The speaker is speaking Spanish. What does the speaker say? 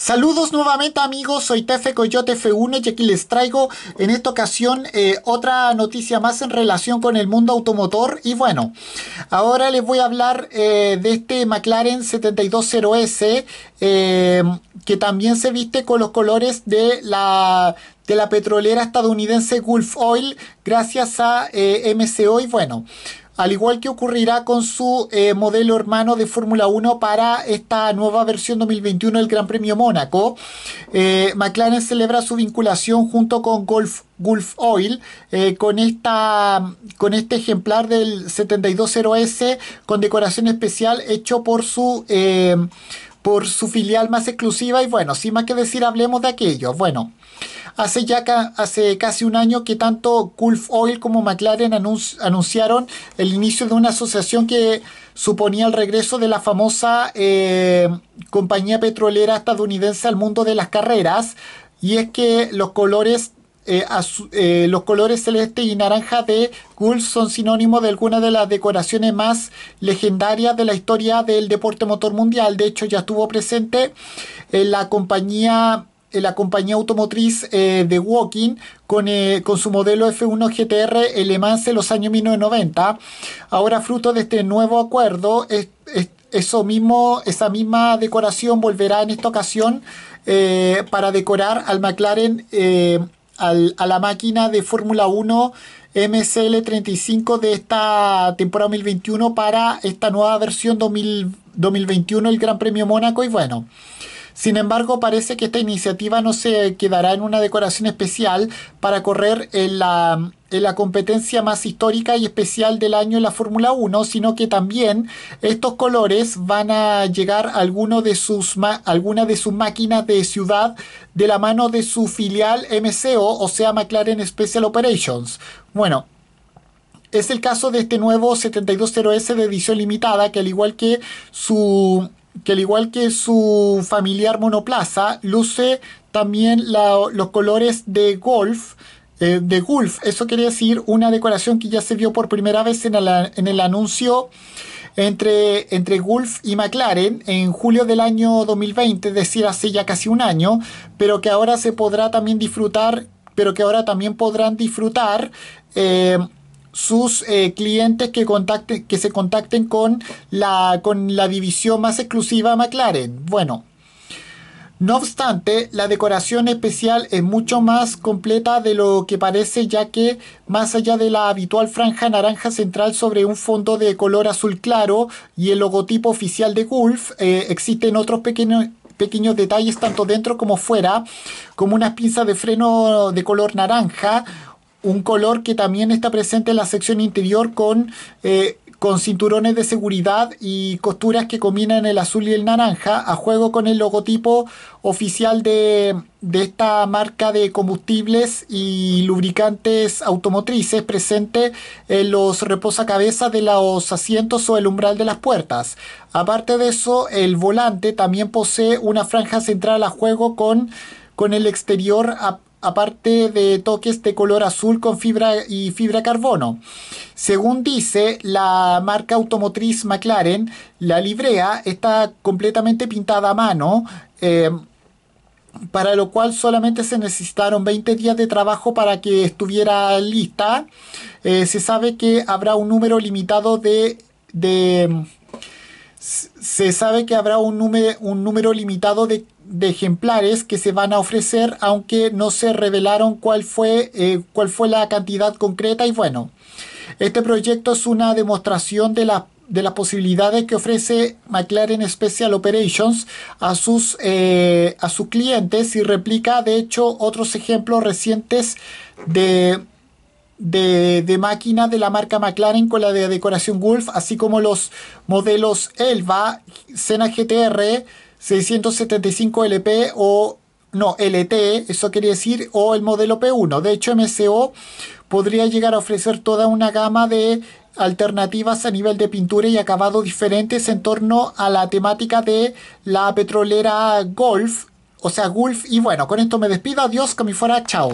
Saludos nuevamente amigos, soy Tefe Coyote F1 y aquí les traigo en esta ocasión eh, otra noticia más en relación con el mundo automotor y bueno, ahora les voy a hablar eh, de este McLaren 720S eh, que también se viste con los colores de la, de la petrolera estadounidense Gulf Oil gracias a MCO y bueno al igual que ocurrirá con su eh, modelo hermano de Fórmula 1 para esta nueva versión 2021 del Gran Premio Mónaco. Eh, McLaren celebra su vinculación junto con Golf, Gulf Oil eh, con, esta, con este ejemplar del 720S con decoración especial hecho por su por su filial más exclusiva y bueno, sin más que decir, hablemos de aquello. Bueno, hace ya hace casi un año que tanto Gulf Oil como McLaren anunciaron el inicio de una asociación que suponía el regreso de la famosa eh, compañía petrolera estadounidense al mundo de las carreras. Y es que los colores eh, eh, los colores celeste y naranja de Gulf son sinónimo de alguna de las decoraciones más legendarias de la historia del deporte motor mundial. De hecho, ya estuvo presente en la compañía eh, la compañía automotriz eh, de Walking eh, con, su modelo F1 GTR Le en los años 1990. Ahora, fruto de este nuevo acuerdo, es, eso mismo, esa misma decoración volverá en esta ocasión para decorar al McLaren, a la máquina de Fórmula 1 MCL35 de esta temporada 2021 para esta nueva versión 2021, el Gran Premio Mónaco. Y bueno. Sin embargo, parece que esta iniciativa no se quedará en una decoración especial para correr en la, competencia más histórica y especial del año en la Fórmula 1, sino que también estos colores van a llegar a de sus alguna de sus máquinas de ciudad de la mano de su filial MCO, o sea, McLaren Special Operations. Bueno, es el caso de este nuevo 720S de edición limitada, que al igual que su que al igual que su familiar monoplaza, luce también los colores de golf, eh, de Eso quiere decir una decoración que ya se vio por primera vez en el, anuncio entre, entre Gulf y McLaren en julio del año 2020, es decir, hace ya casi un año, pero que ahora se podrá también disfrutar, pero que ahora también podrán disfrutar eh, sus eh, clientes que, que se contacten con la, con la división más exclusiva McLaren. Bueno, no obstante, la decoración especial es mucho más completa de lo que parece ya que, más allá de la habitual franja naranja central sobre un fondo de color azul claro y el logotipo oficial de Gulf, eh, existen otros pequeños, pequeños detalles tanto dentro como fuera, como unas pinzas de freno de color naranja, un color que también está presente en la sección interior con, eh, con cinturones de seguridad y costuras que combinan el azul y el naranja a juego con el logotipo oficial de, esta marca de combustibles y lubricantes automotrices presente en los reposacabezas de los asientos o el umbral de las puertas. Aparte de eso, el volante también posee una franja central a juego con con el exterior aparte de toques de color azul con fibra y fibra carbono. Según dice la marca automotriz McLaren, la librea está completamente pintada a mano. Eh, para lo cual solamente se necesitaron 20 días de trabajo para que estuviera lista. Eh, se sabe que habrá un número limitado de, de se sabe que habrá un número, un número limitado de, ejemplares que se van a ofrecer, aunque no se revelaron cuál fue, eh, cuál fue la cantidad concreta. Y bueno, este proyecto es una demostración de, las posibilidades que ofrece McLaren Special Operations a sus, eh, a sus clientes y replica, de hecho, otros ejemplos recientes de de, máquina de la marca McLaren con la de decoración Wolf, así como los modelos Elva, Sena GTR, 675 LP o no, LT, eso quería decir, o el modelo P1. De hecho, MCO podría llegar a ofrecer toda una gama de alternativas a nivel de pintura y acabado diferentes en torno a la temática de la petrolera Golf, o sea, Gulf. Y bueno, con esto me despido, adiós, que me fuera, chao.